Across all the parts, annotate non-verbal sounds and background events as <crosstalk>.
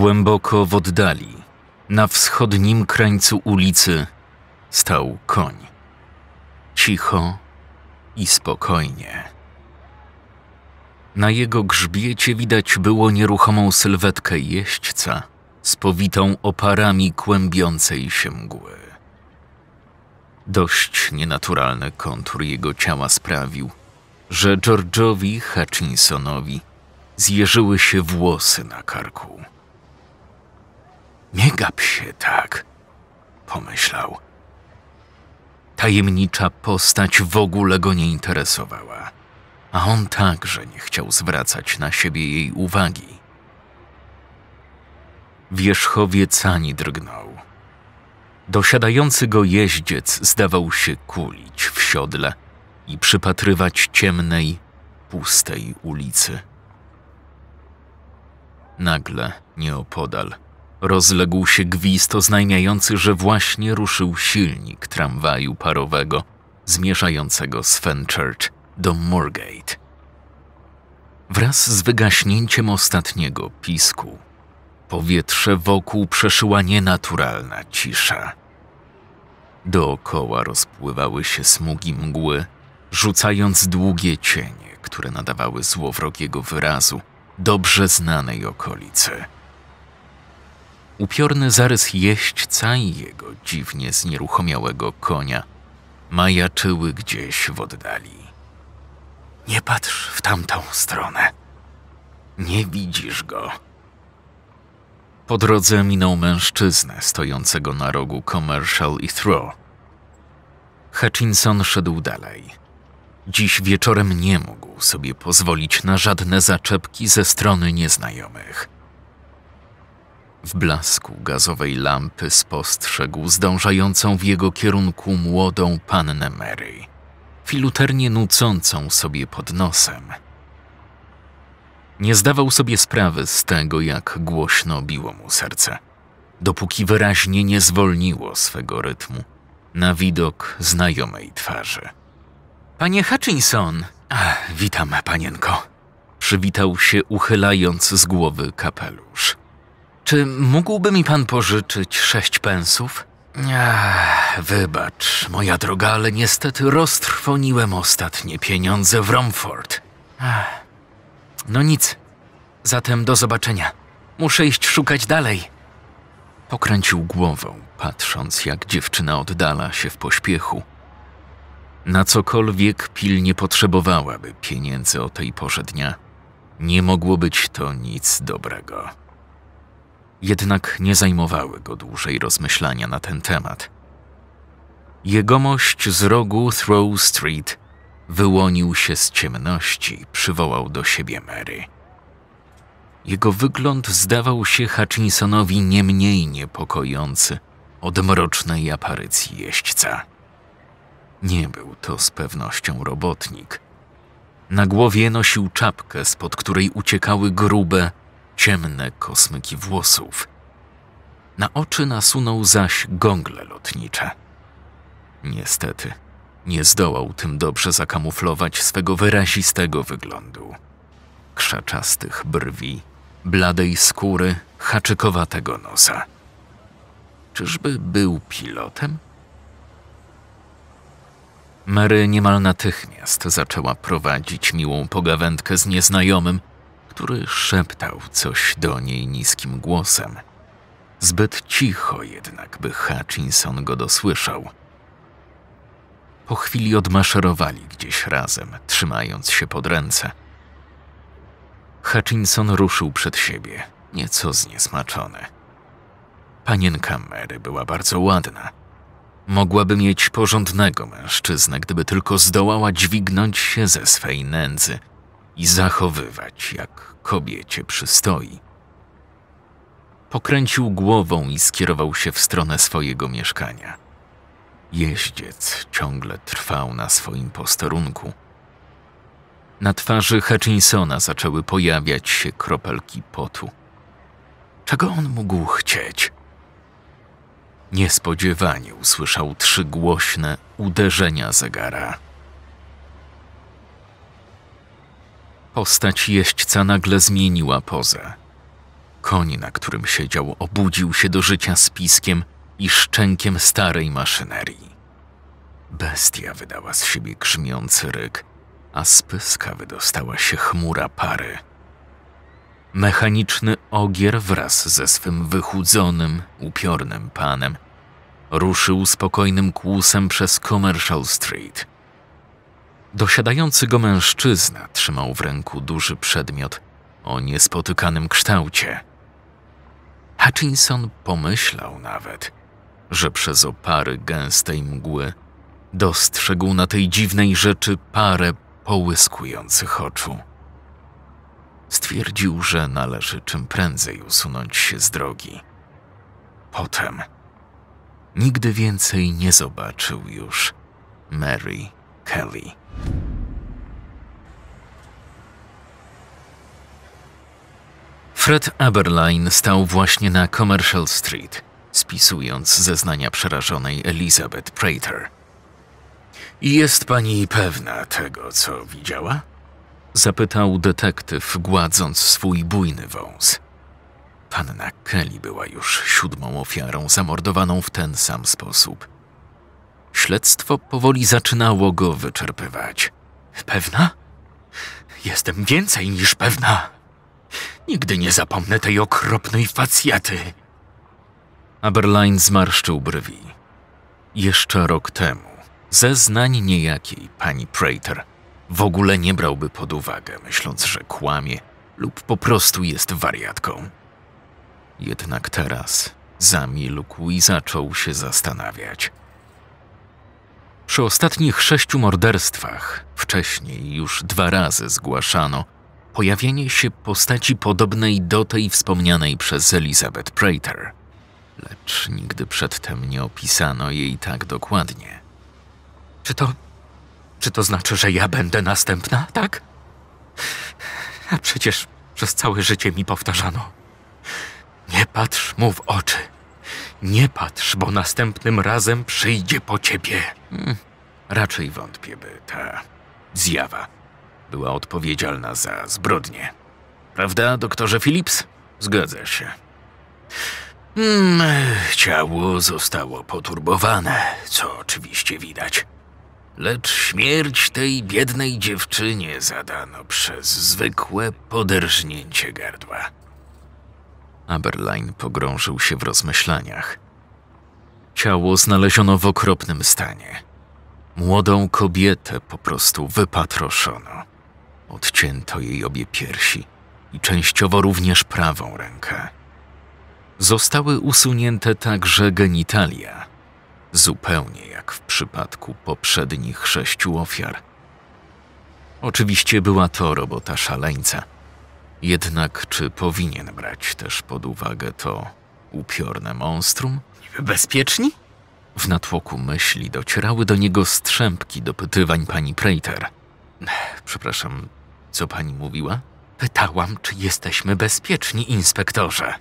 Głęboko w oddali, na wschodnim krańcu ulicy, stał koń. Cicho i spokojnie. Na jego grzbiecie widać było nieruchomą sylwetkę jeźdźca, spowitą oparami kłębiącej się mgły. Dość nienaturalny kontur jego ciała sprawił, że George'owi Hutchinsonowi zjeżyły się włosy na karku. Nie gap się tak, pomyślał. Tajemnicza postać w ogóle go nie interesowała, a on także nie chciał zwracać na siebie jej uwagi. Wierzchowiec ani drgnął. Dosiadający go jeździec zdawał się kulić w siodle i przypatrywać ciemnej, pustej ulicy. Nagle, nieopodal, Rozległ się gwizd oznajmiający, że właśnie ruszył silnik tramwaju parowego zmierzającego z Fenchurch do Moorgate. Wraz z wygaśnięciem ostatniego pisku, powietrze wokół przeszyła nienaturalna cisza. Dookoła rozpływały się smugi mgły, rzucając długie cienie, które nadawały złowrogiego wyrazu dobrze znanej okolicy upiorny zarys jeźdźca i jego dziwnie znieruchomiałego konia majaczyły gdzieś w oddali. Nie patrz w tamtą stronę. Nie widzisz go. Po drodze minął mężczyznę stojącego na rogu Commercial i Throw. Hutchinson szedł dalej. Dziś wieczorem nie mógł sobie pozwolić na żadne zaczepki ze strony nieznajomych. W blasku gazowej lampy spostrzegł zdążającą w jego kierunku młodą pannę Mary, filuternie nucącą sobie pod nosem. Nie zdawał sobie sprawy z tego, jak głośno biło mu serce, dopóki wyraźnie nie zwolniło swego rytmu na widok znajomej twarzy. Panie Hutchinson! Ach, witam, panienko! Przywitał się, uchylając z głowy kapelusz. Czy mógłby mi pan pożyczyć sześć pensów? Ach, wybacz, moja droga, ale niestety roztrwoniłem ostatnie pieniądze w Romford. Ach, no nic, zatem do zobaczenia. Muszę iść szukać dalej. Pokręcił głową, patrząc jak dziewczyna oddala się w pośpiechu. Na cokolwiek pilnie potrzebowałaby pieniędzy o tej porze dnia, nie mogło być to nic dobrego. Jednak nie zajmowały go dłużej rozmyślania na ten temat. Jegomość z rogu Throw Street wyłonił się z ciemności i przywołał do siebie Mary. Jego wygląd zdawał się Hutchinsonowi nie mniej niepokojący od mrocznej aparycji jeźdźca. Nie był to z pewnością robotnik. Na głowie nosił czapkę, spod której uciekały grube, ciemne kosmyki włosów. Na oczy nasunął zaś gągle lotnicze. Niestety, nie zdołał tym dobrze zakamuflować swego wyrazistego wyglądu. Krzaczastych brwi, bladej skóry, haczykowatego nosa. Czyżby był pilotem? Mary niemal natychmiast zaczęła prowadzić miłą pogawędkę z nieznajomym, który szeptał coś do niej niskim głosem. Zbyt cicho jednak, by Hutchinson go dosłyszał. Po chwili odmaszerowali gdzieś razem, trzymając się pod ręce. Hutchinson ruszył przed siebie, nieco zniesmaczony. Panienka Mary była bardzo ładna. Mogłaby mieć porządnego mężczyznę, gdyby tylko zdołała dźwignąć się ze swej nędzy – i zachowywać, jak kobiecie przystoi. Pokręcił głową i skierował się w stronę swojego mieszkania. Jeździec ciągle trwał na swoim posterunku. Na twarzy Hutchinsona zaczęły pojawiać się kropelki potu. Czego on mógł chcieć? Niespodziewanie usłyszał trzy głośne uderzenia zegara. Postać jeźdźca nagle zmieniła pozę. Koń, na którym siedział, obudził się do życia z piskiem i szczękiem starej maszynerii. Bestia wydała z siebie grzmiący ryk, a z pyska wydostała się chmura pary. Mechaniczny ogier wraz ze swym wychudzonym, upiornym panem ruszył spokojnym kłusem przez Commercial Street – Dosiadający go mężczyzna trzymał w ręku duży przedmiot o niespotykanym kształcie. Hutchinson pomyślał nawet, że przez opary gęstej mgły dostrzegł na tej dziwnej rzeczy parę połyskujących oczu. Stwierdził, że należy czym prędzej usunąć się z drogi. Potem nigdy więcej nie zobaczył już Mary Kelly. Fred Aberline stał właśnie na Commercial Street, spisując zeznania przerażonej Elizabeth Prater. Jest pani pewna tego, co widziała? Zapytał detektyw, gładząc swój bujny wąs. Panna Kelly była już siódmą ofiarą zamordowaną w ten sam sposób. Śledztwo powoli zaczynało go wyczerpywać. Pewna? Jestem więcej niż pewna. Nigdy nie zapomnę tej okropnej facjaty. Aberline zmarszczył brwi. Jeszcze rok temu zeznań niejakiej pani Prater w ogóle nie brałby pod uwagę, myśląc, że kłamie lub po prostu jest wariatką. Jednak teraz zamilkł i zaczął się zastanawiać – przy ostatnich sześciu morderstwach, wcześniej już dwa razy zgłaszano pojawienie się postaci podobnej do tej wspomnianej przez Elizabeth Prater, lecz nigdy przedtem nie opisano jej tak dokładnie. Czy to. Czy to znaczy, że ja będę następna, tak? A przecież przez całe życie mi powtarzano: Nie patrz mu w oczy. Nie patrz, bo następnym razem przyjdzie po ciebie. Hmm, raczej wątpię, by ta zjawa była odpowiedzialna za zbrodnie. Prawda, doktorze Phillips? Zgadza się. Hmm, ciało zostało poturbowane, co oczywiście widać. Lecz śmierć tej biednej dziewczynie zadano przez zwykłe poderżnięcie gardła. Aberlein pogrążył się w rozmyślaniach. Ciało znaleziono w okropnym stanie. Młodą kobietę po prostu wypatroszono. Odcięto jej obie piersi i częściowo również prawą rękę. Zostały usunięte także genitalia, zupełnie jak w przypadku poprzednich sześciu ofiar. Oczywiście była to robota szaleńca – jednak czy powinien brać też pod uwagę to upiorne monstrum? bezpieczni? W natłoku myśli docierały do niego strzępki dopytywań pani Prater. Przepraszam, co pani mówiła? Pytałam, czy jesteśmy bezpieczni, inspektorze.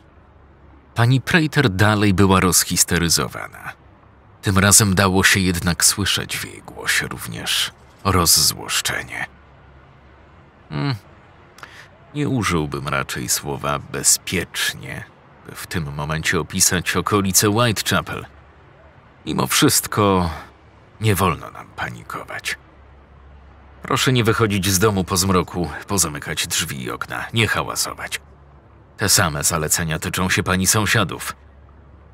Pani Prater dalej była rozhisteryzowana. Tym razem dało się jednak słyszeć w jej głosie również rozzłoszczenie. Hmm, nie użyłbym raczej słowa bezpiecznie, by w tym momencie opisać okolice Whitechapel. Mimo wszystko, nie wolno nam panikować. Proszę nie wychodzić z domu po zmroku, pozamykać drzwi i okna, nie hałasować. Te same zalecenia tyczą się pani sąsiadów.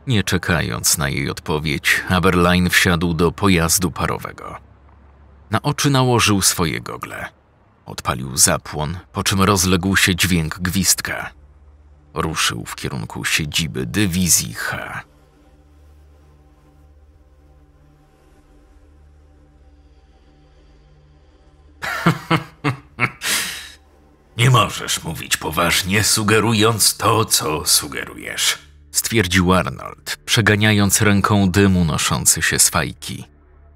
Nie czekając na jej odpowiedź, Aberline wsiadł do pojazdu parowego. Na oczy nałożył swoje gogle. Odpalił zapłon, po czym rozległ się dźwięk gwizdka. Ruszył w kierunku siedziby dywizji H. <laughs> Nie możesz mówić poważnie, sugerując to, co sugerujesz, stwierdził Arnold, przeganiając ręką dymu noszący się z fajki.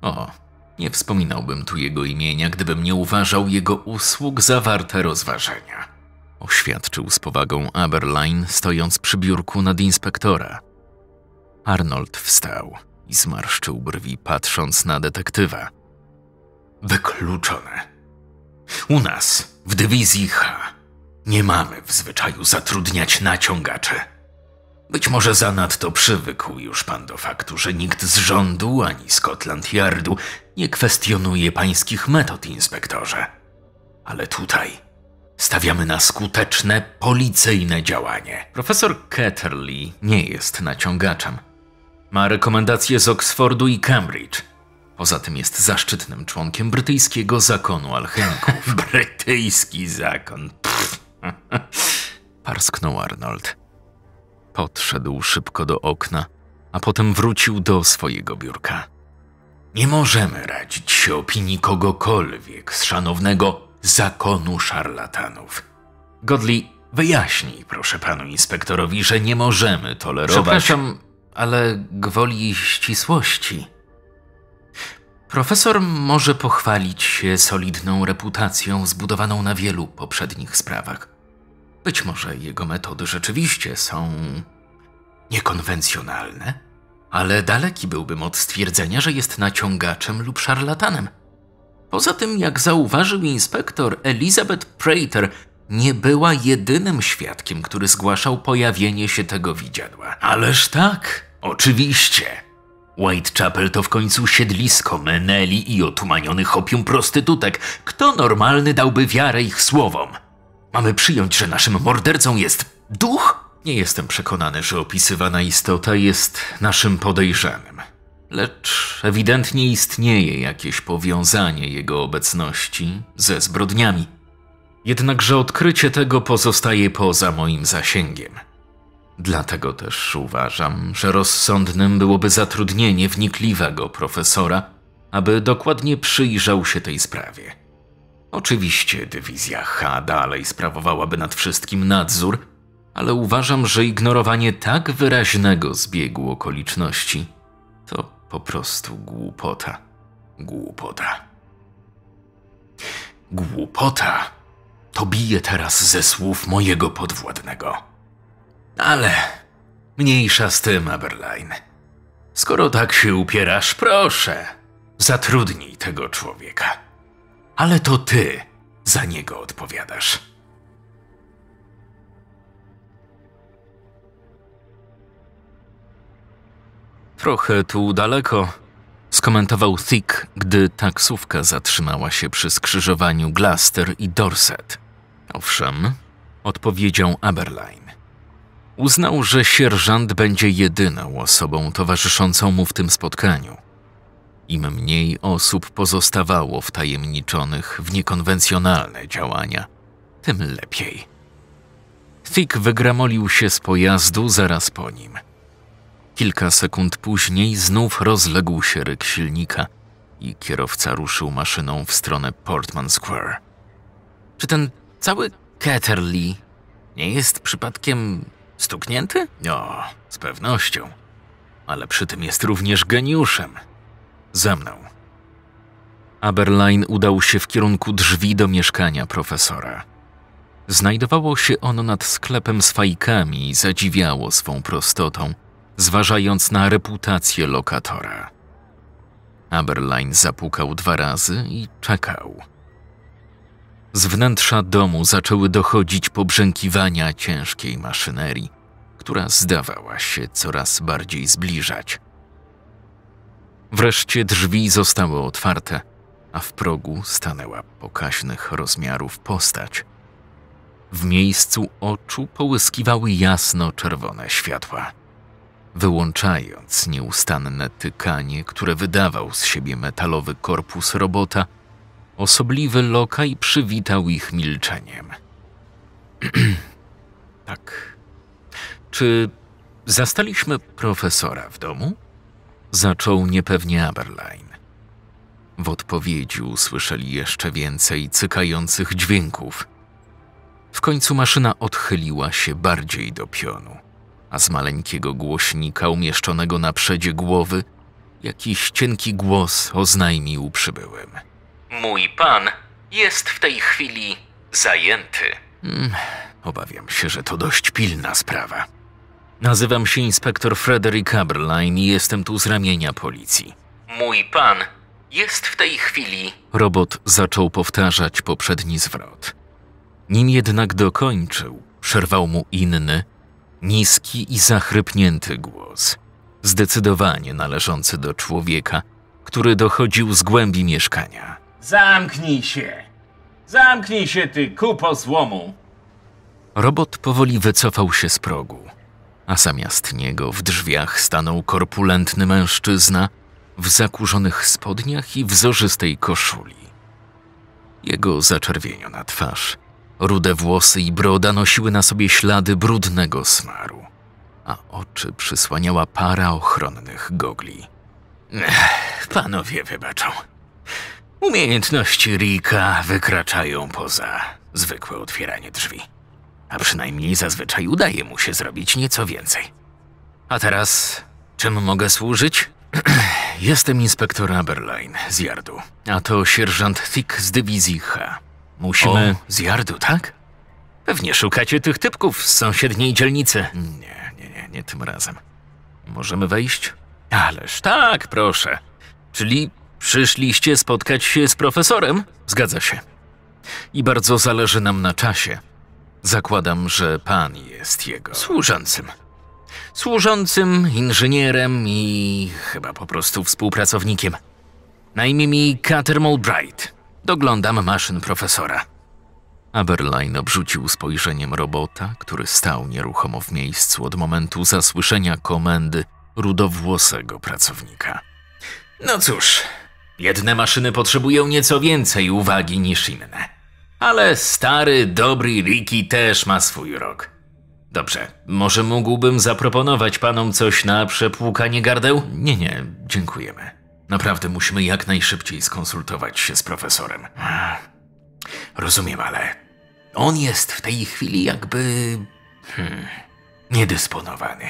O, nie wspominałbym tu jego imienia, gdybym nie uważał jego usług za warte rozważenia. Oświadczył z powagą Aberline, stojąc przy biurku nad inspektora. Arnold wstał i zmarszczył brwi, patrząc na detektywa. Wykluczone. U nas, w dywizji H, nie mamy w zwyczaju zatrudniać naciągaczy. Być może zanadto przywykł już pan do faktu, że nikt z rządu ani Scotland Yardu nie kwestionuje pańskich metod, inspektorze. Ale tutaj stawiamy na skuteczne policyjne działanie. Profesor Ketterly nie jest naciągaczem. Ma rekomendacje z Oksfordu i Cambridge. Poza tym jest zaszczytnym członkiem brytyjskiego zakonu alchemików. <laughs> Brytyjski zakon. <laughs> Parsknął Arnold. Podszedł szybko do okna, a potem wrócił do swojego biurka. Nie możemy radzić się opinii kogokolwiek z szanownego zakonu szarlatanów. Godli, wyjaśnij proszę panu inspektorowi, że nie możemy tolerować. Przepraszam, ale gwoli ścisłości. Profesor może pochwalić się solidną reputacją zbudowaną na wielu poprzednich sprawach. Być może jego metody rzeczywiście są niekonwencjonalne, ale daleki byłbym od stwierdzenia, że jest naciągaczem lub szarlatanem. Poza tym, jak zauważył inspektor, Elizabeth Prater nie była jedynym świadkiem, który zgłaszał pojawienie się tego widziadła. Ależ tak, oczywiście. Whitechapel to w końcu siedlisko meneli i otumanionych opium prostytutek. Kto normalny dałby wiarę ich słowom? Mamy przyjąć, że naszym mordercą jest duch? Nie jestem przekonany, że opisywana istota jest naszym podejrzanym. Lecz ewidentnie istnieje jakieś powiązanie jego obecności ze zbrodniami. Jednakże odkrycie tego pozostaje poza moim zasięgiem. Dlatego też uważam, że rozsądnym byłoby zatrudnienie wnikliwego profesora, aby dokładnie przyjrzał się tej sprawie. Oczywiście dywizja H dalej sprawowałaby nad wszystkim nadzór, ale uważam, że ignorowanie tak wyraźnego zbiegu okoliczności to po prostu głupota. Głupota. Głupota to bije teraz ze słów mojego podwładnego. Ale mniejsza z tym, Aberline. Skoro tak się upierasz, proszę, zatrudnij tego człowieka ale to ty za niego odpowiadasz. Trochę tu daleko, skomentował Thick, gdy taksówka zatrzymała się przy skrzyżowaniu Glaster i Dorset. Owszem, odpowiedział Aberline. Uznał, że sierżant będzie jedyną osobą towarzyszącą mu w tym spotkaniu im mniej osób pozostawało wtajemniczonych w niekonwencjonalne działania, tym lepiej. Thick wygramolił się z pojazdu zaraz po nim. Kilka sekund później znów rozległ się ryk silnika i kierowca ruszył maszyną w stronę Portman Square. Czy ten cały Ketterly nie jest przypadkiem stuknięty? No, z pewnością. Ale przy tym jest również geniuszem – za mną. Aberline udał się w kierunku drzwi do mieszkania profesora. Znajdowało się ono nad sklepem z fajkami i zadziwiało swą prostotą, zważając na reputację lokatora. Aberline zapukał dwa razy i czekał. Z wnętrza domu zaczęły dochodzić pobrzękiwania ciężkiej maszynerii, która zdawała się coraz bardziej zbliżać. Wreszcie drzwi zostały otwarte, a w progu stanęła pokaźnych rozmiarów postać. W miejscu oczu połyskiwały jasno-czerwone światła, wyłączając nieustanne tykanie, które wydawał z siebie metalowy korpus robota. Osobliwy lokaj przywitał ich milczeniem. <clears throat> tak. Czy zastaliśmy profesora w domu? zaczął niepewnie Aberline. W odpowiedzi usłyszeli jeszcze więcej cykających dźwięków. W końcu maszyna odchyliła się bardziej do pionu, a z maleńkiego głośnika umieszczonego na przedzie głowy jakiś cienki głos oznajmił przybyłym. Mój pan jest w tej chwili zajęty. Hmm, obawiam się, że to dość pilna sprawa. Nazywam się inspektor Frederick Aberline i jestem tu z ramienia policji. Mój pan jest w tej chwili. Robot zaczął powtarzać poprzedni zwrot. Nim jednak dokończył, przerwał mu inny, niski i zachrypnięty głos, zdecydowanie należący do człowieka, który dochodził z głębi mieszkania. Zamknij się! Zamknij się, ty kupo złomu! Robot powoli wycofał się z progu a zamiast niego w drzwiach stanął korpulentny mężczyzna w zakurzonych spodniach i wzorzystej koszuli. Jego zaczerwieniona twarz, rude włosy i broda nosiły na sobie ślady brudnego smaru, a oczy przysłaniała para ochronnych gogli. Ech, panowie wybaczą. Umiejętności Rika wykraczają poza zwykłe otwieranie drzwi a przynajmniej zazwyczaj udaje mu się zrobić nieco więcej. A teraz, czym mogę służyć? <clears throat> Jestem inspektor Aberline z Jardu, a to sierżant Thick z dywizji H. Musimy... O, z Jardu, tak? Pewnie szukacie tych typków z sąsiedniej dzielnicy. Nie, nie, nie, nie tym razem. Możemy wejść? Ależ tak, proszę. Czyli przyszliście spotkać się z profesorem? Zgadza się. I bardzo zależy nam na czasie. Zakładam, że pan jest jego. Służącym. Służącym, inżynierem i chyba po prostu współpracownikiem. Na mi Cater Mulbright. Doglądam maszyn profesora. Aberline obrzucił spojrzeniem robota, który stał nieruchomo w miejscu od momentu zasłyszenia komendy rudowłosego pracownika. No cóż, jedne maszyny potrzebują nieco więcej uwagi niż inne. Ale stary, dobry Ricky też ma swój rok. Dobrze, może mógłbym zaproponować panom coś na przepłukanie gardeł? Nie, nie, dziękujemy. Naprawdę musimy jak najszybciej skonsultować się z profesorem. Rozumiem, ale on jest w tej chwili jakby. Hmm, niedysponowany.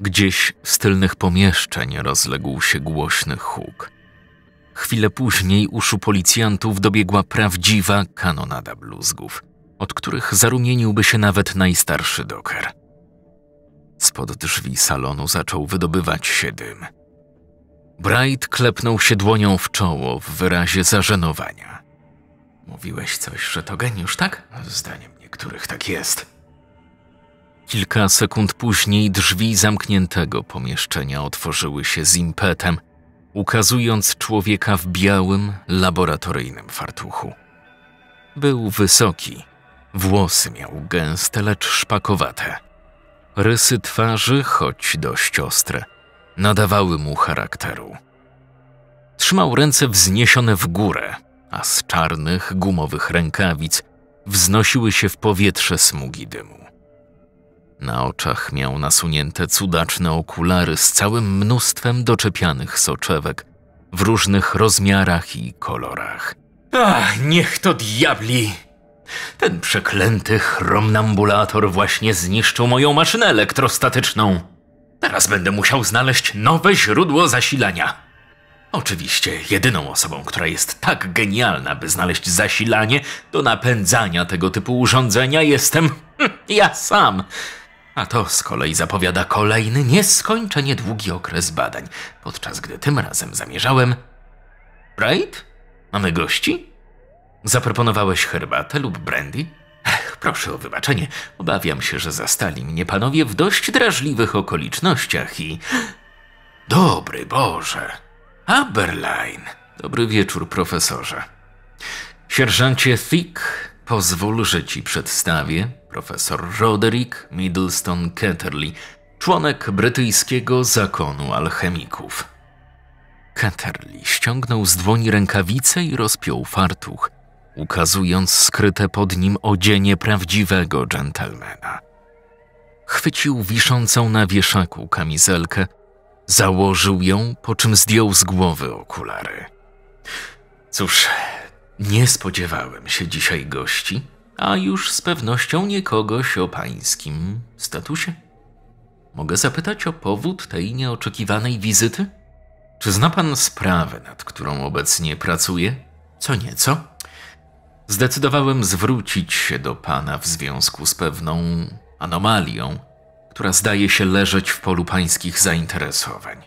Gdzieś z tylnych pomieszczeń rozległ się głośny huk. Chwilę później uszu policjantów dobiegła prawdziwa kanonada bluzgów, od których zarumieniłby się nawet najstarszy doker. Spod drzwi salonu zaczął wydobywać się dym. Bright klepnął się dłonią w czoło w wyrazie zażenowania. Mówiłeś coś, że to geniusz, tak? Zdaniem niektórych tak jest. Kilka sekund później drzwi zamkniętego pomieszczenia otworzyły się z impetem, ukazując człowieka w białym, laboratoryjnym fartuchu. Był wysoki, włosy miał gęste, lecz szpakowate. Rysy twarzy, choć dość ostre, nadawały mu charakteru. Trzymał ręce wzniesione w górę, a z czarnych, gumowych rękawic wznosiły się w powietrze smugi dymu. Na oczach miał nasunięte cudaczne okulary z całym mnóstwem doczepianych soczewek w różnych rozmiarach i kolorach. Ach, niech to diabli! Ten przeklęty chromnambulator właśnie zniszczył moją maszynę elektrostatyczną. Teraz będę musiał znaleźć nowe źródło zasilania. Oczywiście, jedyną osobą, która jest tak genialna, by znaleźć zasilanie do napędzania tego typu urządzenia, jestem <laughs> ja sam. A to z kolei zapowiada kolejny nieskończenie długi okres badań, podczas gdy tym razem zamierzałem. Braid? Mamy gości? Zaproponowałeś herbatę lub brandy? proszę o wybaczenie. Obawiam się, że zastali mnie panowie w dość drażliwych okolicznościach i. Dobry Boże! Aberline! Dobry wieczór, profesorze. Sierżancie Thick, pozwól, że ci przedstawię profesor Roderick Middleston Ketterly, członek brytyjskiego zakonu alchemików. Ketterly ściągnął z dłoni rękawice i rozpiął fartuch, ukazując skryte pod nim odzienie prawdziwego dżentelmena. Chwycił wiszącą na wieszaku kamizelkę, założył ją, po czym zdjął z głowy okulary. Cóż, nie spodziewałem się dzisiaj gości, a już z pewnością nie kogoś o pańskim statusie. Mogę zapytać o powód tej nieoczekiwanej wizyty? Czy zna pan sprawę, nad którą obecnie pracuję? Co nieco? Zdecydowałem zwrócić się do pana w związku z pewną anomalią, która zdaje się leżeć w polu pańskich zainteresowań.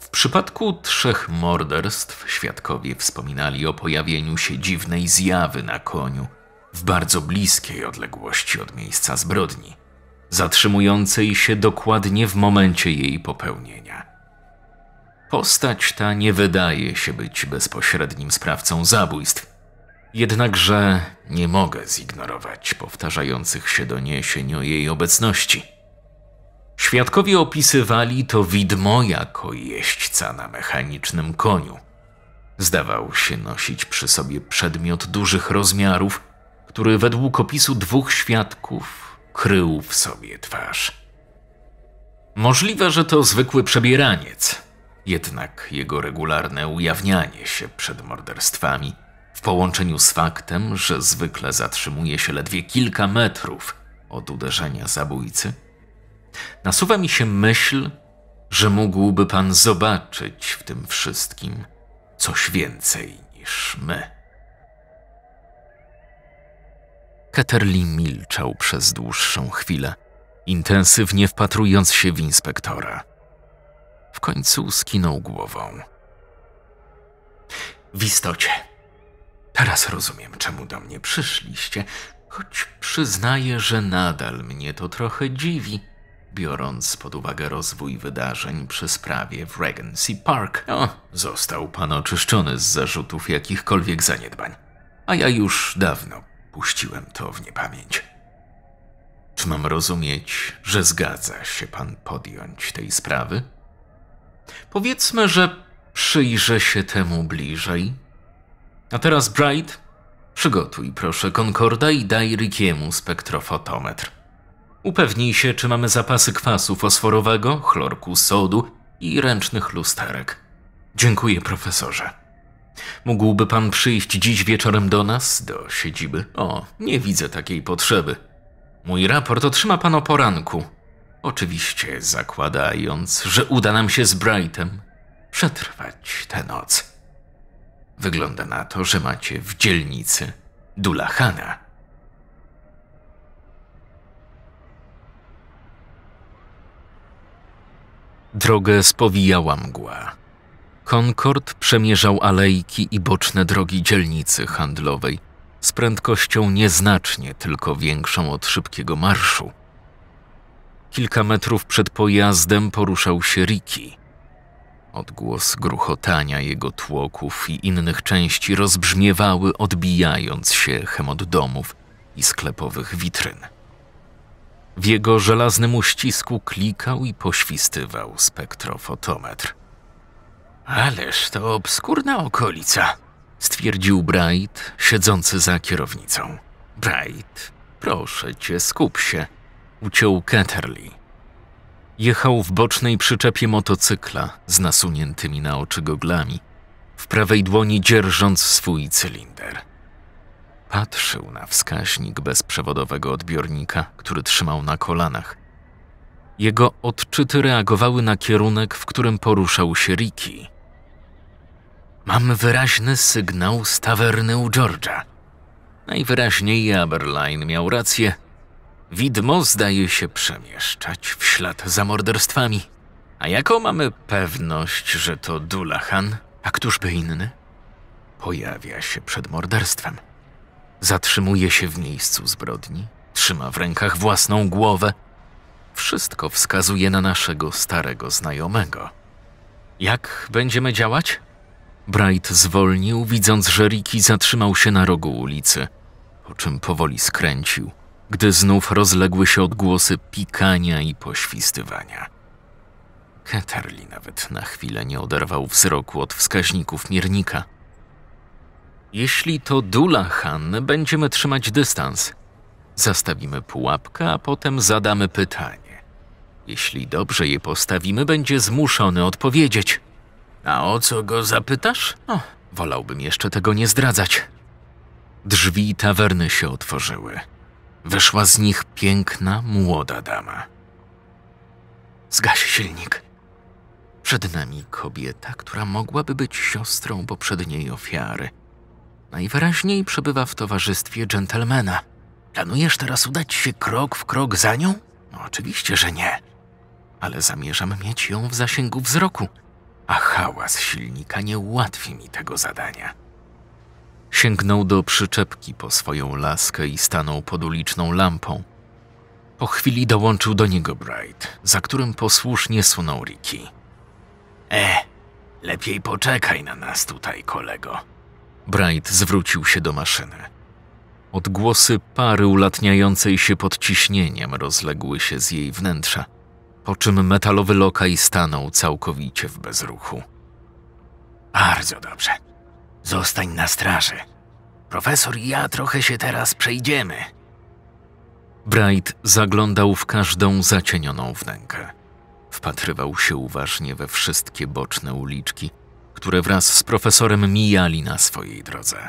W przypadku trzech morderstw świadkowie wspominali o pojawieniu się dziwnej zjawy na koniu, w bardzo bliskiej odległości od miejsca zbrodni, zatrzymującej się dokładnie w momencie jej popełnienia. Postać ta nie wydaje się być bezpośrednim sprawcą zabójstw, jednakże nie mogę zignorować powtarzających się doniesień o jej obecności. Świadkowie opisywali to widmo jako jeźdźca na mechanicznym koniu. Zdawał się nosić przy sobie przedmiot dużych rozmiarów, który według opisu dwóch świadków krył w sobie twarz. Możliwe, że to zwykły przebieraniec, jednak jego regularne ujawnianie się przed morderstwami, w połączeniu z faktem, że zwykle zatrzymuje się ledwie kilka metrów od uderzenia zabójcy, nasuwa mi się myśl, że mógłby pan zobaczyć w tym wszystkim coś więcej niż my. Ketterly milczał przez dłuższą chwilę, intensywnie wpatrując się w inspektora. W końcu skinął głową. W istocie, teraz rozumiem, czemu do mnie przyszliście, choć przyznaję, że nadal mnie to trochę dziwi, biorąc pod uwagę rozwój wydarzeń przy sprawie w Regency Park. O, został pan oczyszczony z zarzutów jakichkolwiek zaniedbań, a ja już dawno Puściłem to w niepamięć. Czy mam rozumieć, że zgadza się pan podjąć tej sprawy? Powiedzmy, że przyjrzę się temu bliżej. A teraz, Bright, przygotuj proszę Concorda i daj Rickiemu spektrofotometr. Upewnij się, czy mamy zapasy kwasu fosforowego, chlorku sodu i ręcznych lusterek. Dziękuję, profesorze. Mógłby pan przyjść dziś wieczorem do nas, do siedziby? O, nie widzę takiej potrzeby. Mój raport otrzyma pan o poranku. Oczywiście zakładając, że uda nam się z Brightem przetrwać tę noc. Wygląda na to, że macie w dzielnicy Dulahana. Drogę spowijała mgła. Concord przemierzał alejki i boczne drogi dzielnicy handlowej z prędkością nieznacznie tylko większą od szybkiego marszu. Kilka metrów przed pojazdem poruszał się Riki. Odgłos gruchotania jego tłoków i innych części rozbrzmiewały, odbijając się echem od domów i sklepowych witryn. W jego żelaznym uścisku klikał i poświstywał spektrofotometr. Ależ to obskurna okolica, stwierdził Bright, siedzący za kierownicą. Bright, proszę cię, skup się, uciął Ketterly. Jechał w bocznej przyczepie motocykla z nasuniętymi na oczy goglami, w prawej dłoni dzierżąc swój cylinder. Patrzył na wskaźnik bezprzewodowego odbiornika, który trzymał na kolanach. Jego odczyty reagowały na kierunek, w którym poruszał się Ricky. Mam wyraźny sygnał z tawerny u George'a. Najwyraźniej Aberline miał rację. Widmo zdaje się przemieszczać w ślad za morderstwami. A jaką mamy pewność, że to Dulahan, a któżby inny? Pojawia się przed morderstwem. Zatrzymuje się w miejscu zbrodni, trzyma w rękach własną głowę. Wszystko wskazuje na naszego starego znajomego. Jak będziemy działać? Bright zwolnił, widząc, że Ricky zatrzymał się na rogu ulicy, po czym powoli skręcił, gdy znów rozległy się odgłosy pikania i poświstywania. Keterli nawet na chwilę nie oderwał wzroku od wskaźników miernika. Jeśli to Dulahan, będziemy trzymać dystans. Zastawimy pułapkę, a potem zadamy pytanie. Jeśli dobrze je postawimy, będzie zmuszony odpowiedzieć – a o co go zapytasz? O, wolałbym jeszcze tego nie zdradzać. Drzwi tawerny się otworzyły. Wyszła z nich piękna, młoda dama. Zgaś silnik. Przed nami kobieta, która mogłaby być siostrą poprzedniej ofiary. Najwyraźniej przebywa w towarzystwie dżentelmena. Planujesz teraz udać się krok w krok za nią? No, oczywiście, że nie. Ale zamierzam mieć ją w zasięgu wzroku a hałas silnika nie ułatwi mi tego zadania. Sięgnął do przyczepki po swoją laskę i stanął pod uliczną lampą. Po chwili dołączył do niego Bright, za którym posłusznie sunął Ricky. E, lepiej poczekaj na nas tutaj, kolego. Bright zwrócił się do maszyny. Odgłosy pary ulatniającej się pod ciśnieniem rozległy się z jej wnętrza – po czym metalowy lokaj stanął całkowicie w bezruchu. Bardzo dobrze. Zostań na straży. Profesor i ja trochę się teraz przejdziemy. Bright zaglądał w każdą zacienioną wnękę. Wpatrywał się uważnie we wszystkie boczne uliczki, które wraz z profesorem mijali na swojej drodze.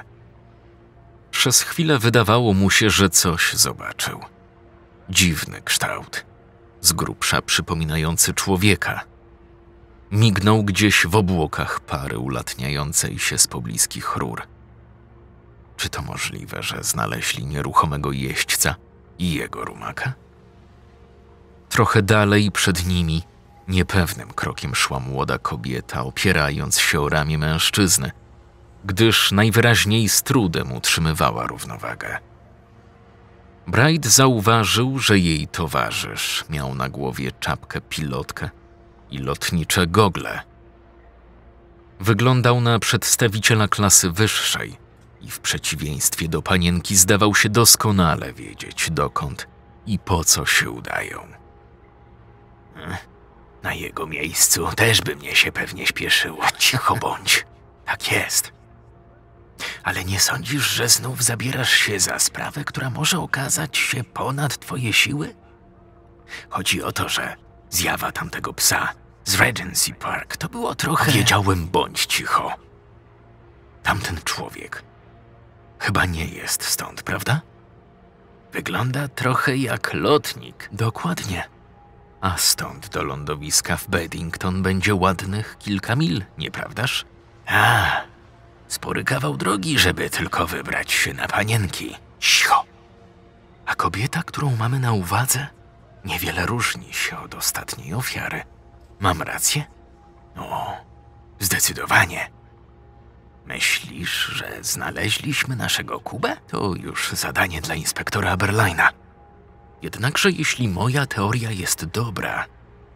Przez chwilę wydawało mu się, że coś zobaczył. Dziwny kształt z grubsza przypominający człowieka. Mignął gdzieś w obłokach pary ulatniającej się z pobliskich rur. Czy to możliwe, że znaleźli nieruchomego jeźdźca i jego rumaka? Trochę dalej przed nimi niepewnym krokiem szła młoda kobieta, opierając się o ramię mężczyzny, gdyż najwyraźniej z trudem utrzymywała równowagę. Bright zauważył, że jej towarzysz miał na głowie czapkę pilotkę i lotnicze gogle. Wyglądał na przedstawiciela klasy wyższej i w przeciwieństwie do panienki zdawał się doskonale wiedzieć, dokąd i po co się udają. Na jego miejscu też by mnie się pewnie śpieszyło. Cicho bądź. Tak jest. Ale nie sądzisz, że znów zabierasz się za sprawę, która może okazać się ponad twoje siły? Chodzi o to, że zjawa tamtego psa z Regency Park to było trochę... Wiedziałem, bądź cicho. Tamten człowiek chyba nie jest stąd, prawda? Wygląda trochę jak lotnik. Dokładnie. A stąd do lądowiska w Beddington będzie ładnych kilka mil, nieprawdaż? A, Spory kawał drogi, żeby tylko wybrać się na panienki. Cicho! A kobieta, którą mamy na uwadze, niewiele różni się od ostatniej ofiary. Mam rację? O, zdecydowanie. Myślisz, że znaleźliśmy naszego Kubę? To już zadanie dla inspektora Berlina. Jednakże jeśli moja teoria jest dobra,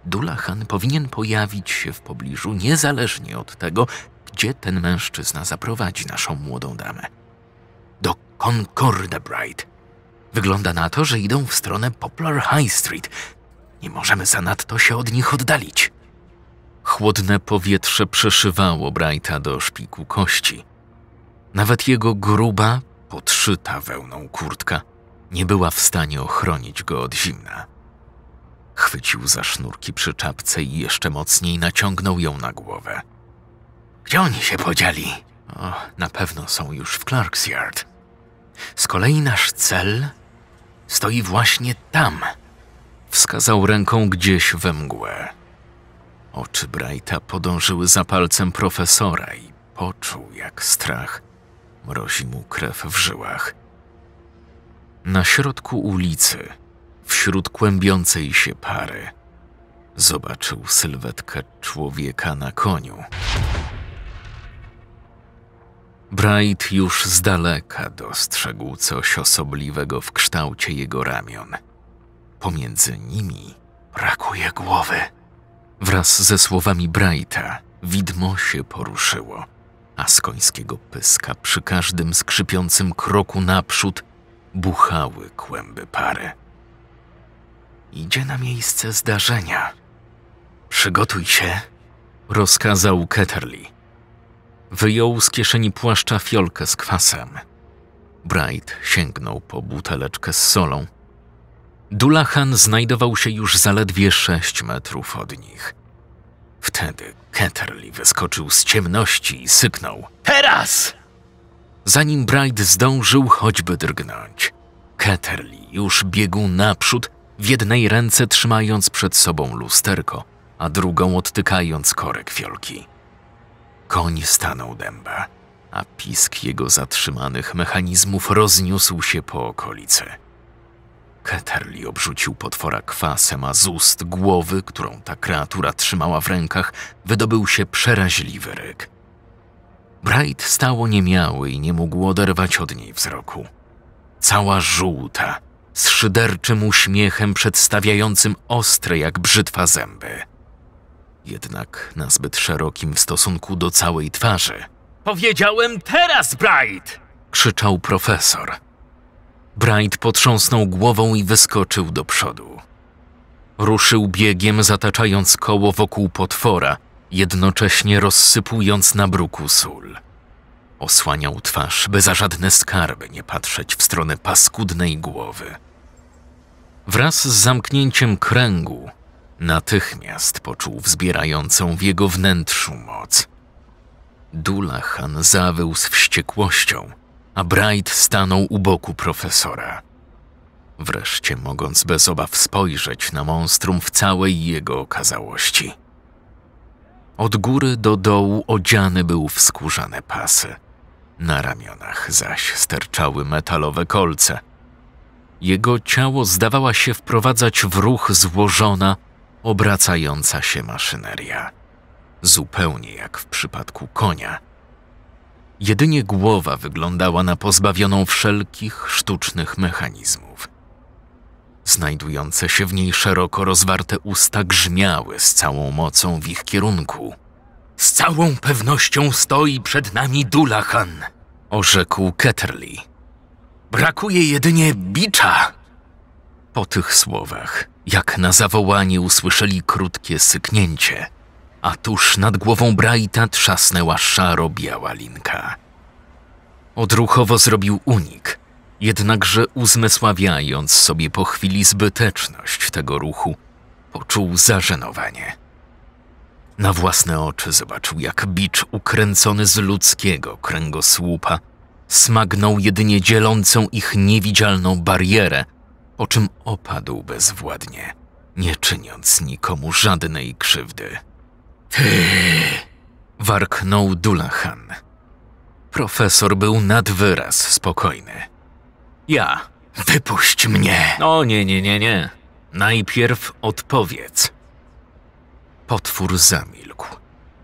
Dulahan powinien pojawić się w pobliżu niezależnie od tego, gdzie ten mężczyzna zaprowadzi naszą młodą damę. Do Concorda Bright. Wygląda na to, że idą w stronę Poplar High Street. Nie możemy zanadto się od nich oddalić. Chłodne powietrze przeszywało Brighta do szpiku kości. Nawet jego gruba, podszyta wełną kurtka nie była w stanie ochronić go od zimna. Chwycił za sznurki przy czapce i jeszcze mocniej naciągnął ją na głowę. Gdzie oni się podzieli? O, na pewno są już w Clark's Yard. Z kolei nasz cel stoi właśnie tam. Wskazał ręką gdzieś we mgłę. Oczy Brighta podążyły za palcem profesora i poczuł, jak strach mrozi mu krew w żyłach. Na środku ulicy, wśród kłębiącej się pary, zobaczył sylwetkę człowieka na koniu. Bright już z daleka dostrzegł coś osobliwego w kształcie jego ramion. Pomiędzy nimi brakuje głowy. Wraz ze słowami Brighta widmo się poruszyło, a z końskiego pyska przy każdym skrzypiącym kroku naprzód buchały kłęby pary. Idzie na miejsce zdarzenia. Przygotuj się, rozkazał Ketterly Wyjął z kieszeni płaszcza fiolkę z kwasem. Bright sięgnął po buteleczkę z solą. Dulahan znajdował się już zaledwie sześć metrów od nich. Wtedy Ketterly wyskoczył z ciemności i syknął: Teraz! Zanim Bright zdążył choćby drgnąć, Ketterly już biegł naprzód, w jednej ręce trzymając przed sobą lusterko, a drugą odtykając korek fiolki. Koń stanął dęba, a pisk jego zatrzymanych mechanizmów rozniósł się po okolicy. Keterli obrzucił potwora kwasem, a z ust głowy, którą ta kreatura trzymała w rękach, wydobył się przeraźliwy ryk. Bright stało niemiały i nie mógł oderwać od niej wzroku. Cała żółta, z szyderczym uśmiechem przedstawiającym ostre jak brzytwa zęby – jednak na zbyt szerokim w stosunku do całej twarzy. Powiedziałem teraz, Bright! krzyczał profesor. Bright potrząsnął głową i wyskoczył do przodu. Ruszył biegiem, zataczając koło wokół potwora, jednocześnie rozsypując na bruku sól. Osłaniał twarz, by za żadne skarby nie patrzeć w stronę paskudnej głowy. Wraz z zamknięciem kręgu Natychmiast poczuł wzbierającą w jego wnętrzu moc. Dulahan zawył z wściekłością, a Bright stanął u boku profesora. Wreszcie mogąc bez obaw spojrzeć na monstrum w całej jego okazałości. Od góry do dołu odziany był w skórzane pasy. Na ramionach zaś sterczały metalowe kolce. Jego ciało zdawała się wprowadzać w ruch złożona, obracająca się maszyneria, zupełnie jak w przypadku konia. Jedynie głowa wyglądała na pozbawioną wszelkich sztucznych mechanizmów. Znajdujące się w niej szeroko rozwarte usta grzmiały z całą mocą w ich kierunku. Z całą pewnością stoi przed nami Dulahan, orzekł Ketterly. Brakuje jedynie bicza. Po tych słowach jak na zawołanie usłyszeli krótkie syknięcie, a tuż nad głową Brighta trzasnęła szaro-biała linka. Odruchowo zrobił unik, jednakże uzmysławiając sobie po chwili zbyteczność tego ruchu, poczuł zażenowanie. Na własne oczy zobaczył, jak bicz ukręcony z ludzkiego kręgosłupa smagnął jedynie dzielącą ich niewidzialną barierę, po czym opadł bezwładnie, nie czyniąc nikomu żadnej krzywdy. Ty! warknął Dulahan. Profesor był nad wyraz spokojny. Ja. Wypuść mnie! O nie, nie, nie, nie. Najpierw odpowiedz. Potwór zamilkł,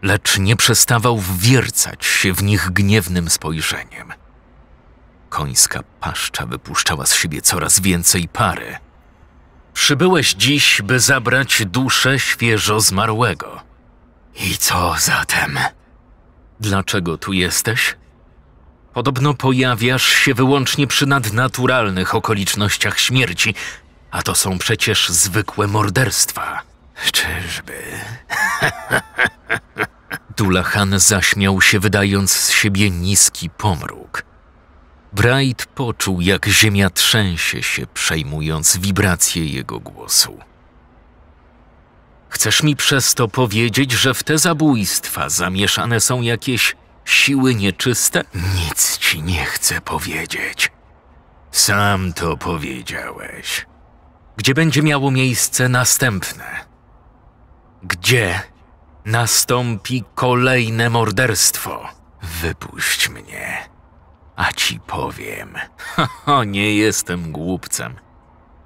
lecz nie przestawał wwiercać się w nich gniewnym spojrzeniem – Końska paszcza wypuszczała z siebie coraz więcej pary. Przybyłeś dziś, by zabrać duszę świeżo zmarłego. I co zatem? Dlaczego tu jesteś? Podobno pojawiasz się wyłącznie przy nadnaturalnych okolicznościach śmierci, a to są przecież zwykłe morderstwa. Czyżby? <laughs> Dulahan zaśmiał się, wydając z siebie niski pomruk. Bright poczuł, jak ziemia trzęsie się, przejmując wibracje jego głosu. Chcesz mi przez to powiedzieć, że w te zabójstwa zamieszane są jakieś siły nieczyste? Nic ci nie chcę powiedzieć. Sam to powiedziałeś. Gdzie będzie miało miejsce następne? Gdzie nastąpi kolejne morderstwo? Wypuść mnie a ci powiem. Haha, <laughs> nie jestem głupcem.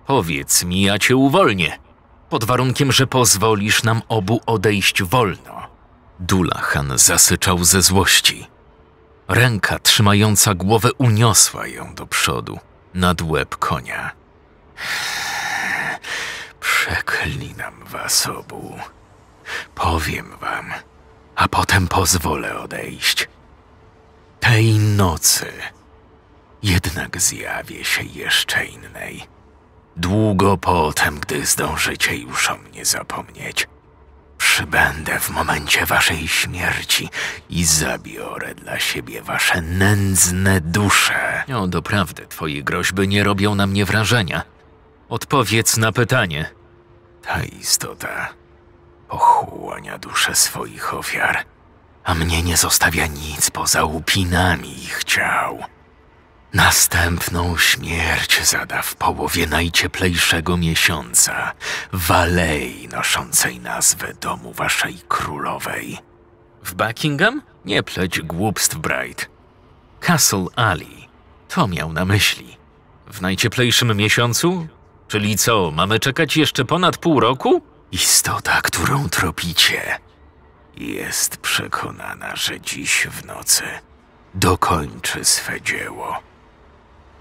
Powiedz mi, ja cię uwolnię. Pod warunkiem, że pozwolisz nam obu odejść wolno. Dulahan zasyczał ze złości. Ręka trzymająca głowę uniosła ją do przodu, nad łeb konia. <sighs> Przeklinam was obu. Powiem wam, a potem pozwolę odejść. Tej nocy jednak zjawię się jeszcze innej. Długo potem, gdy zdążycie już o mnie zapomnieć, przybędę w momencie waszej śmierci i zabiorę dla siebie wasze nędzne dusze. O, doprawdy, twoje groźby nie robią na mnie wrażenia. Odpowiedz na pytanie. Ta istota pochłania duszę swoich ofiar a mnie nie zostawia nic poza upinami ich ciał. Następną śmierć zada w połowie najcieplejszego miesiąca w alei noszącej nazwę domu waszej królowej. W Buckingham? Nie pleć głupstw, Bright. Castle Alley. To miał na myśli. W najcieplejszym miesiącu? Czyli co, mamy czekać jeszcze ponad pół roku? Istota, którą tropicie, jest przekonana, że dziś w nocy dokończy swe dzieło.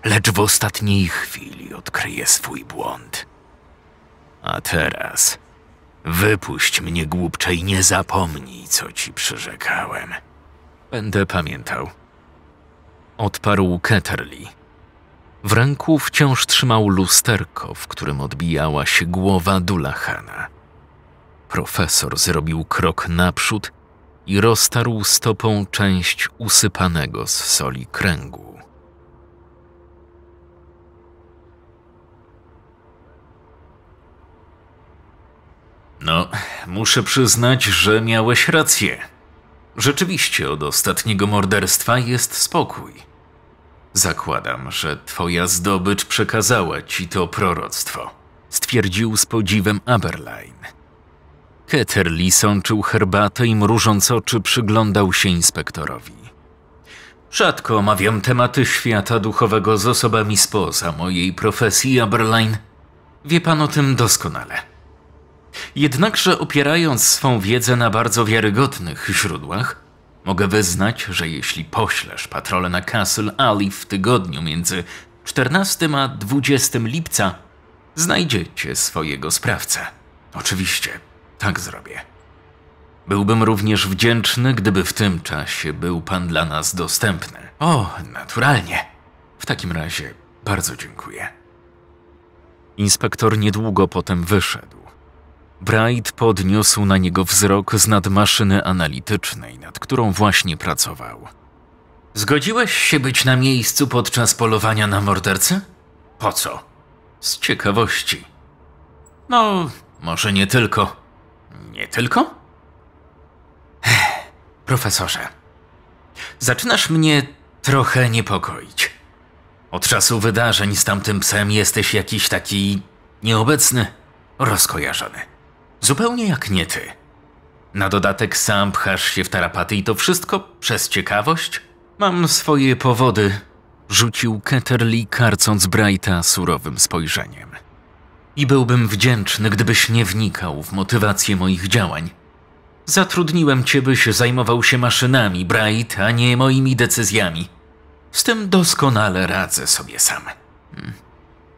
Lecz w ostatniej chwili odkryje swój błąd. A teraz wypuść mnie, głupcze, i nie zapomnij, co ci przyrzekałem. Będę pamiętał. Odparł Ketterly. W ręku wciąż trzymał lusterko, w którym odbijała się głowa Dulahana. Profesor zrobił krok naprzód i roztarł stopą część usypanego z soli kręgu. No, muszę przyznać, że miałeś rację. Rzeczywiście od ostatniego morderstwa jest spokój. Zakładam, że twoja zdobycz przekazała ci to proroctwo, stwierdził z podziwem Aberline. Ketterly sączył herbatę i mrużąc oczy przyglądał się inspektorowi. Rzadko omawiam tematy świata duchowego z osobami spoza mojej profesji, Aberline. Wie pan o tym doskonale. Jednakże opierając swą wiedzę na bardzo wiarygodnych źródłach, mogę wyznać, że jeśli poślesz patrole na Castle Alley w tygodniu między 14 a 20 lipca, znajdziecie swojego sprawcę. Oczywiście tak zrobię. Byłbym również wdzięczny, gdyby w tym czasie był pan dla nas dostępny. O, naturalnie. W takim razie bardzo dziękuję. Inspektor niedługo potem wyszedł. Bright podniósł na niego wzrok z nad maszyny analitycznej, nad którą właśnie pracował. Zgodziłeś się być na miejscu podczas polowania na mordercę? Po co? Z ciekawości. No, może nie tylko. Nie tylko? Ech, profesorze, zaczynasz mnie trochę niepokoić. Od czasu wydarzeń z tamtym psem jesteś jakiś taki nieobecny, rozkojarzony. Zupełnie jak nie ty. Na dodatek sam pchasz się w tarapaty i to wszystko przez ciekawość? Mam swoje powody, rzucił Ketterly, karcąc Brighta surowym spojrzeniem. I byłbym wdzięczny, gdybyś nie wnikał w motywację moich działań. Zatrudniłem cię, byś zajmował się maszynami, Bright, a nie moimi decyzjami. Z tym doskonale radzę sobie sam. Hmm.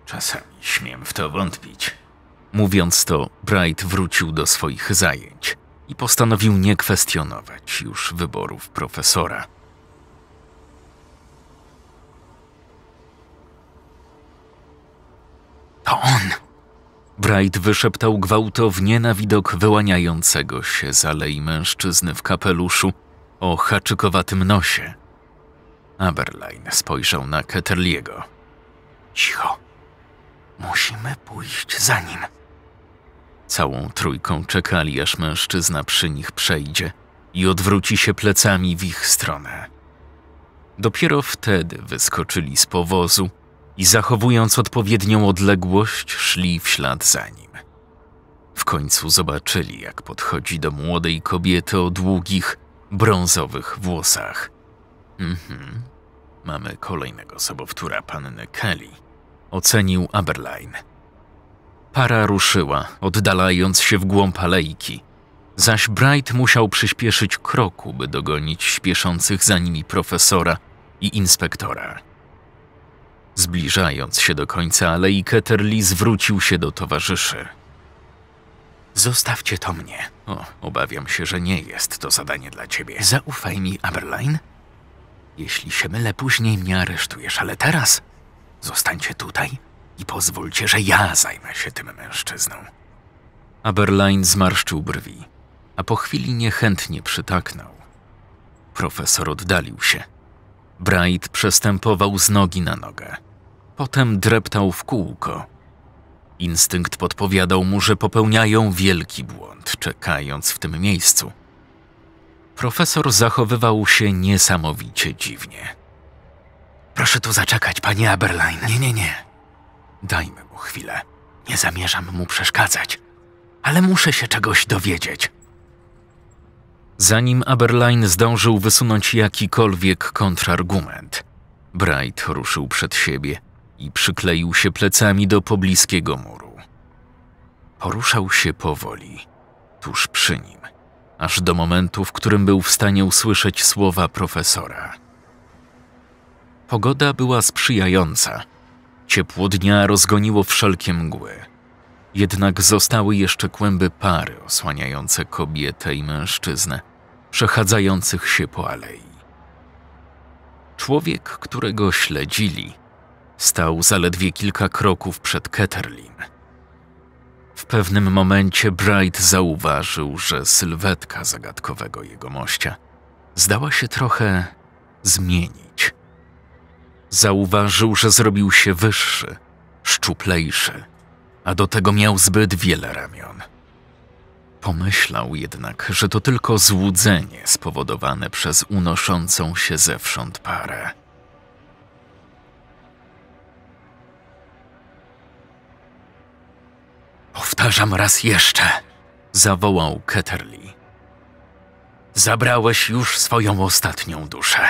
Czasami śmiem w to wątpić. Mówiąc to, Bright wrócił do swoich zajęć i postanowił nie kwestionować już wyborów profesora. Wright wyszeptał gwałtownie na widok wyłaniającego się z alei mężczyzny w kapeluszu o haczykowatym nosie. Aberline spojrzał na Keterliego. Cicho. Musimy pójść za nim. Całą trójką czekali, aż mężczyzna przy nich przejdzie i odwróci się plecami w ich stronę. Dopiero wtedy wyskoczyli z powozu i zachowując odpowiednią odległość, szli w ślad za nim. W końcu zobaczyli, jak podchodzi do młodej kobiety o długich, brązowych włosach. Mhm, mamy kolejnego sobowtóra panny Kelly, ocenił Aberline. Para ruszyła, oddalając się w głąb alejki, zaś Bright musiał przyspieszyć kroku, by dogonić śpieszących za nimi profesora i inspektora. Zbliżając się do końca alei, Ketterly zwrócił się do towarzyszy. Zostawcie to mnie. O, obawiam się, że nie jest to zadanie dla ciebie. Zaufaj mi, Aberline. Jeśli się mylę, później mnie aresztujesz, ale teraz zostańcie tutaj i pozwólcie, że ja zajmę się tym mężczyzną. Aberline zmarszczył brwi, a po chwili niechętnie przytaknął. Profesor oddalił się – Bright przestępował z nogi na nogę. Potem dreptał w kółko. Instynkt podpowiadał mu, że popełniają wielki błąd, czekając w tym miejscu. Profesor zachowywał się niesamowicie dziwnie. Proszę tu zaczekać, panie Aberline. Nie, nie, nie. Dajmy mu chwilę. Nie zamierzam mu przeszkadzać, ale muszę się czegoś dowiedzieć zanim Aberline zdążył wysunąć jakikolwiek kontrargument. Bright ruszył przed siebie i przykleił się plecami do pobliskiego muru. Poruszał się powoli, tuż przy nim, aż do momentu, w którym był w stanie usłyszeć słowa profesora. Pogoda była sprzyjająca. Ciepło dnia rozgoniło wszelkie mgły. Jednak zostały jeszcze kłęby pary osłaniające kobietę i mężczyznę, przechadzających się po alei. Człowiek, którego śledzili, stał zaledwie kilka kroków przed Ketterlin. W pewnym momencie Bright zauważył, że sylwetka zagadkowego jegomościa zdała się trochę zmienić. Zauważył, że zrobił się wyższy, szczuplejszy a do tego miał zbyt wiele ramion. Pomyślał jednak, że to tylko złudzenie spowodowane przez unoszącą się zewsząd parę. Powtarzam raz jeszcze, zawołał Ketterly. Zabrałeś już swoją ostatnią duszę.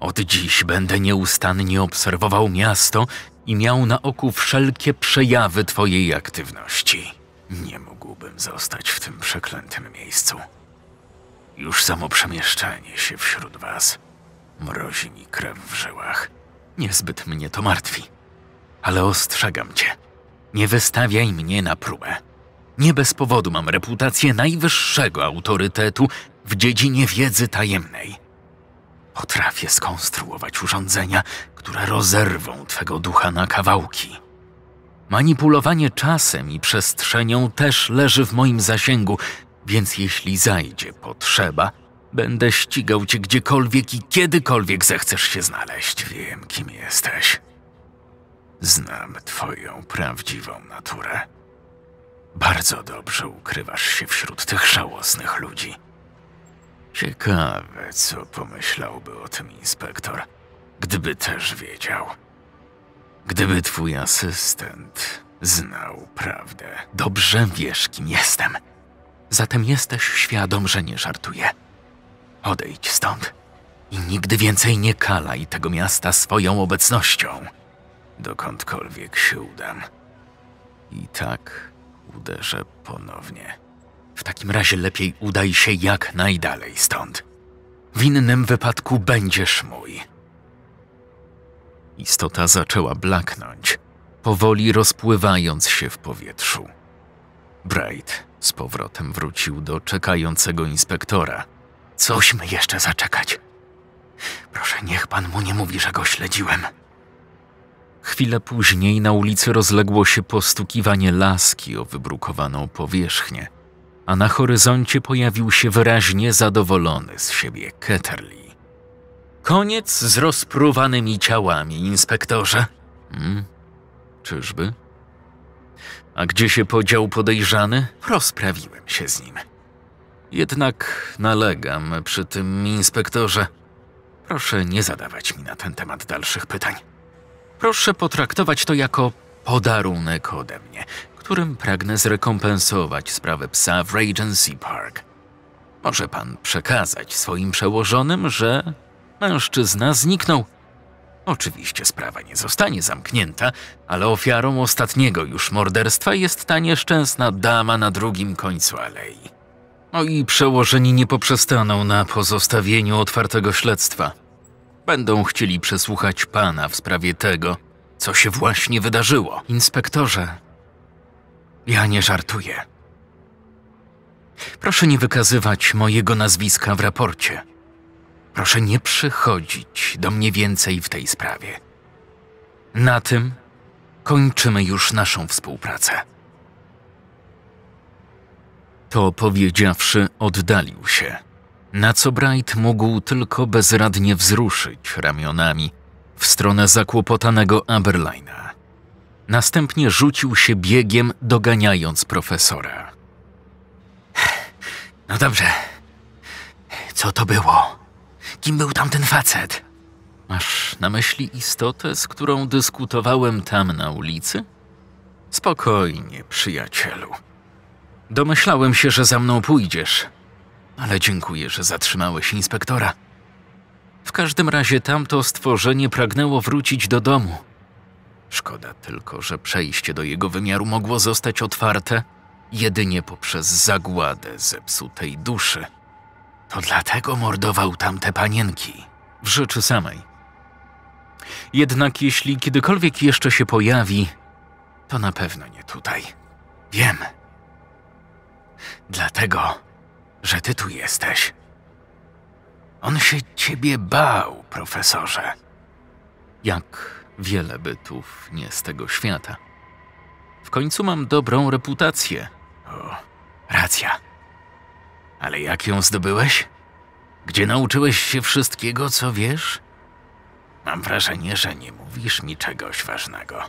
Od dziś będę nieustannie obserwował miasto i miał na oku wszelkie przejawy twojej aktywności. Nie mógłbym zostać w tym przeklętym miejscu. Już samo przemieszczanie się wśród was mrozi mi krew w żyłach. Niezbyt mnie to martwi. Ale ostrzegam cię, nie wystawiaj mnie na próbę. Nie bez powodu mam reputację najwyższego autorytetu w dziedzinie wiedzy tajemnej. Potrafię skonstruować urządzenia, które rozerwą twego ducha na kawałki. Manipulowanie czasem i przestrzenią też leży w moim zasięgu, więc jeśli zajdzie potrzeba, będę ścigał cię gdziekolwiek i kiedykolwiek zechcesz się znaleźć. Wiem, kim jesteś. Znam twoją prawdziwą naturę. Bardzo dobrze ukrywasz się wśród tych żałosnych ludzi. Ciekawe, co pomyślałby o tym inspektor, gdyby też wiedział. Gdyby twój asystent znał prawdę. Dobrze wiesz, kim jestem. Zatem jesteś świadom, że nie żartuję. Odejdź stąd i nigdy więcej nie kalaj tego miasta swoją obecnością, dokądkolwiek się udam. I tak uderzę ponownie. W takim razie lepiej udaj się jak najdalej stąd. W innym wypadku będziesz mój. Istota zaczęła blaknąć, powoli rozpływając się w powietrzu. Bright z powrotem wrócił do czekającego inspektora. Cośmy jeszcze zaczekać. Proszę, niech pan mu nie mówi, że go śledziłem. Chwilę później na ulicy rozległo się postukiwanie laski o wybrukowaną powierzchnię a na horyzoncie pojawił się wyraźnie zadowolony z siebie Ketterly. Koniec z rozpruwanymi ciałami, inspektorze. Hmm, czyżby? A gdzie się podział podejrzany? Rozprawiłem się z nim. Jednak nalegam przy tym, inspektorze. Proszę nie zadawać mi na ten temat dalszych pytań. Proszę potraktować to jako podarunek ode mnie którym pragnę zrekompensować sprawę psa w Regency Park. Może pan przekazać swoim przełożonym, że mężczyzna zniknął. Oczywiście sprawa nie zostanie zamknięta, ale ofiarą ostatniego już morderstwa jest ta nieszczęsna dama na drugim końcu alei. Moi przełożeni nie poprzestaną na pozostawieniu otwartego śledztwa. Będą chcieli przesłuchać pana w sprawie tego, co się właśnie wydarzyło. Inspektorze, ja nie żartuję. Proszę nie wykazywać mojego nazwiska w raporcie. Proszę nie przychodzić do mnie więcej w tej sprawie. Na tym kończymy już naszą współpracę. To powiedziawszy, oddalił się, na co Bright mógł tylko bezradnie wzruszyć ramionami w stronę zakłopotanego Aberlina. Następnie rzucił się biegiem, doganiając profesora. No dobrze. Co to było? Kim był tamten facet? Masz na myśli istotę, z którą dyskutowałem tam na ulicy? Spokojnie, przyjacielu. Domyślałem się, że za mną pójdziesz, ale dziękuję, że zatrzymałeś inspektora. W każdym razie tamto stworzenie pragnęło wrócić do domu. Szkoda tylko, że przejście do jego wymiaru mogło zostać otwarte jedynie poprzez zagładę zepsutej duszy. To dlatego mordował tamte panienki. W rzeczy samej. Jednak jeśli kiedykolwiek jeszcze się pojawi, to na pewno nie tutaj. Wiem. Dlatego, że ty tu jesteś. On się ciebie bał, profesorze. Jak wiele bytów nie z tego świata. W końcu mam dobrą reputację. O, racja. Ale jak ją zdobyłeś? Gdzie nauczyłeś się wszystkiego, co wiesz? Mam wrażenie, że nie mówisz mi czegoś ważnego.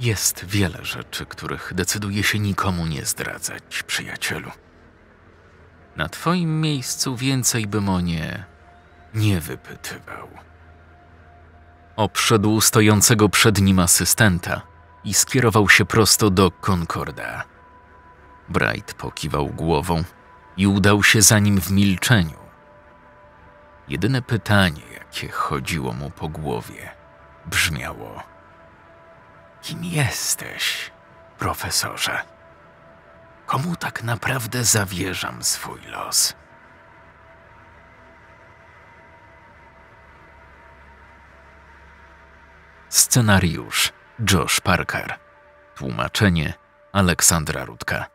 Jest wiele rzeczy, których decyduję się nikomu nie zdradzać, przyjacielu. Na twoim miejscu więcej bym o nie nie wypytywał. Obszedł stojącego przed nim asystenta i skierował się prosto do Concorda. Bright pokiwał głową i udał się za nim w milczeniu. Jedyne pytanie, jakie chodziło mu po głowie, brzmiało: Kim jesteś, profesorze? Komu tak naprawdę zawierzam swój los? Scenariusz Josh Parker. Tłumaczenie Aleksandra Rudka.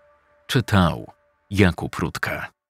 Czytał Jakub Rudka.